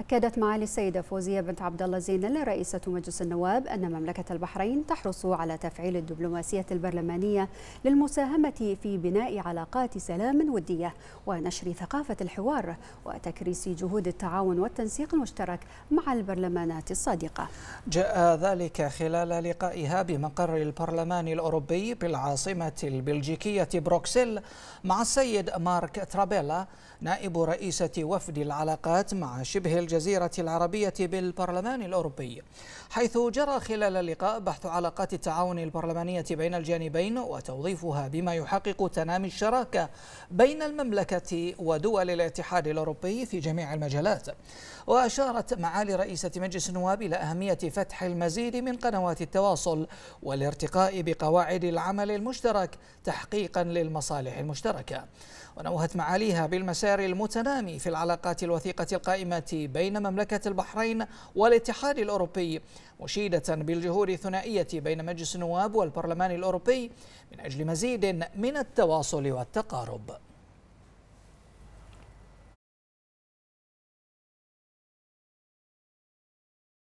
أكدت معالي السيدة فوزية بنت عبد الله زينل رئيسة مجلس النواب أن مملكة البحرين تحرص على تفعيل الدبلوماسية البرلمانية للمساهمة في بناء علاقات سلام ودية ونشر ثقافة الحوار وتكريس جهود التعاون والتنسيق المشترك مع البرلمانات الصادقة. جاء ذلك خلال لقائها بمقر البرلمان الأوروبي بالعاصمة البلجيكية بروكسل مع السيد مارك ترابيلا نائب رئيسة وفد العلاقات مع شبه الجزيرة العربية بالبرلمان الأوروبي حيث جرى خلال اللقاء بحث علاقات التعاون البرلمانية بين الجانبين وتوظيفها بما يحقق تنامي الشراكة بين المملكة ودول الاتحاد الأوروبي في جميع المجالات وأشارت معالي رئيسة مجلس النواب إلى أهمية فتح المزيد من قنوات التواصل والارتقاء بقواعد العمل المشترك تحقيقا للمصالح المشتركة ونوهت معاليها بالمسار المتنامي في العلاقات الوثيقة القائمة بين مملكة البحرين والاتحاد الأوروبي مشيدة بالجهود الثنائية بين مجلس النواب والبرلمان الأوروبي من أجل مزيد من التواصل والتقارب